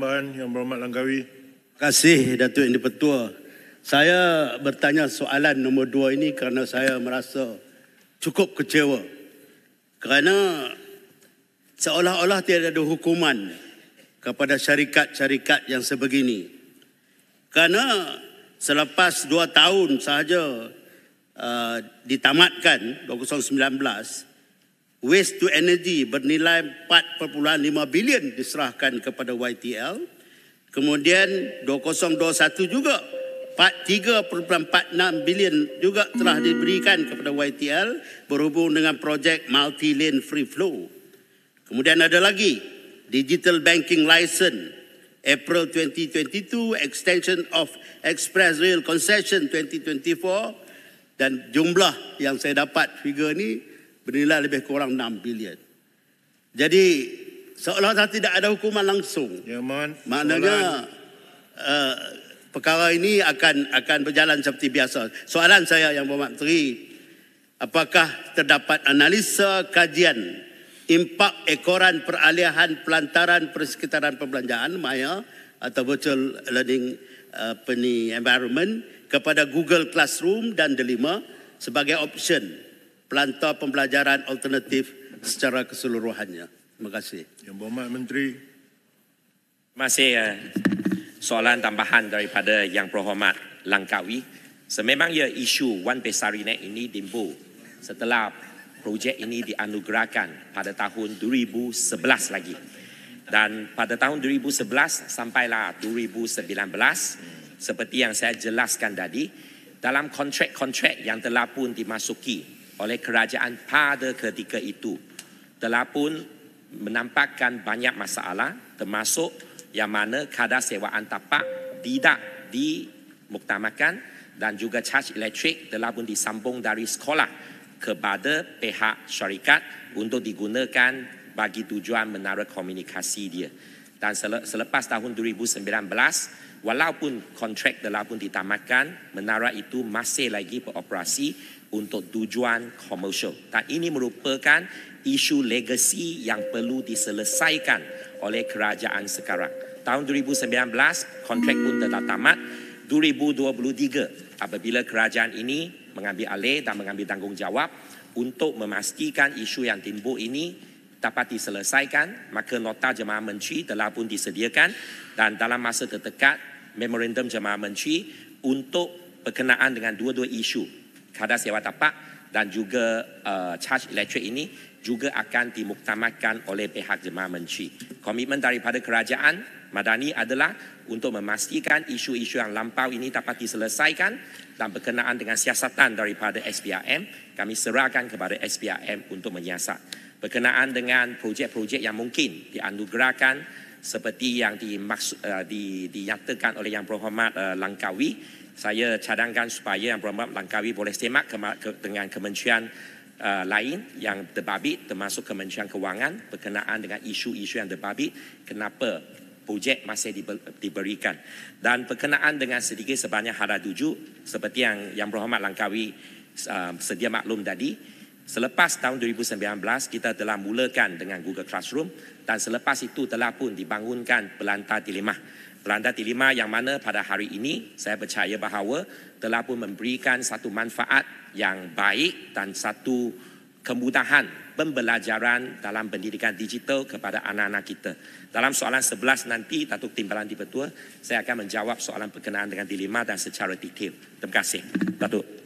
Tambahan Yang Berhormat Langkawi. Terima kasih Datuk Yang Dipertua. Saya bertanya soalan nombor dua ini kerana saya merasa cukup kecewa. Kerana seolah-olah tiada ada hukuman kepada syarikat-syarikat yang sebegini. Kerana selepas dua tahun sahaja uh, ditamatkan 2019, waste to energy bernilai 4.5 bilion diserahkan kepada YTL. Kemudian 2021 juga 3.46 bilion juga telah hmm. diberikan kepada YTL berhubung dengan projek multi lane free flow. Kemudian ada lagi digital banking license April 2022 extension of express rail concession 2024 dan jumlah yang saya dapat figure ni bernilai lebih kurang 6 bilion. Jadi seolah-olah tidak ada hukuman langsung. Ya, man. Maknanya uh, perkara ini akan akan berjalan seperti biasa. Soalan saya yang berhormat apakah terdapat analisa kajian impak ekoran peralihan pelantaran persekitaran perbelanjaan maya atau virtual learning uh, environment kepada Google Classroom dan Delima sebagai option Pelantau pembelajaran alternatif secara keseluruhannya. Terima kasih. Yang berhormat Menteri. Terima kasih. Eh, soalan tambahan daripada Yang Berhormat Langkawi. Sememangnya isu Wan Pesarinet ini dimbu setelah projek ini dianugerahkan pada tahun 2011 lagi. Dan pada tahun 2011 sampailah 2019, seperti yang saya jelaskan tadi, dalam kontrak-kontrak yang telah pun dimasuki oleh kerajaan pada ketika itu telah pun menampakkan banyak masalah termasuk yang mana kadar sewaan tapak tidak dimuktamakan dan juga charge elektrik telah pun disambung dari sekolah kepada pihak syarikat untuk digunakan bagi tujuan menara komunikasi dia dan selepas tahun 2019 walaupun kontrak telah pun ditamatkan menara itu masih lagi beroperasi untuk tujuan komersial dan ini merupakan isu legacy yang perlu diselesaikan oleh kerajaan sekarang tahun 2019 kontrak pun telah tamat 2023 apabila kerajaan ini mengambil alih dan mengambil tanggungjawab untuk memastikan isu yang timbul ini dapat diselesaikan, maka nota jemaah menteri telah pun disediakan dan dalam masa terdekat memorandum jemaah menteri untuk berkenaan dengan dua-dua isu kadar sewa tapak dan juga uh, charge elektrik ini juga akan dimuktamadkan oleh pihak jemaah menteri. Komitmen daripada kerajaan Madani adalah untuk memastikan isu-isu yang lampau ini dapat diselesaikan dan berkenaan dengan siasatan daripada SPRM, kami serahkan kepada SPRM untuk menyiasat berkenaan dengan projek-projek yang mungkin dianugerahkan seperti yang dimaksud uh, di dinyatakan oleh Yang Berhormat uh, Langkawi saya cadangkan supaya Yang Berhormat Langkawi boleh semak ke, ke, dengan kementerian uh, lain yang terbabit termasuk kementerian kewangan berkenaan dengan isu-isu yang terbabit kenapa projek masih diber, diberikan dan berkenaan dengan sedikit sebanyak hara tuju seperti yang Yang Berhormat Langkawi uh, sedia maklum tadi Selepas tahun 2019, kita telah mulakan dengan Google Classroom dan selepas itu telah pun dibangunkan Pelantar Tilimah. Pelantar Tilimah yang mana pada hari ini saya percaya bahawa telah pun memberikan satu manfaat yang baik dan satu kemudahan pembelajaran dalam pendidikan digital kepada anak-anak kita. Dalam soalan 11 nanti, Datuk Timbalan di Petua, saya akan menjawab soalan berkenaan dengan dilema dan secara detail. Terima kasih, Datuk.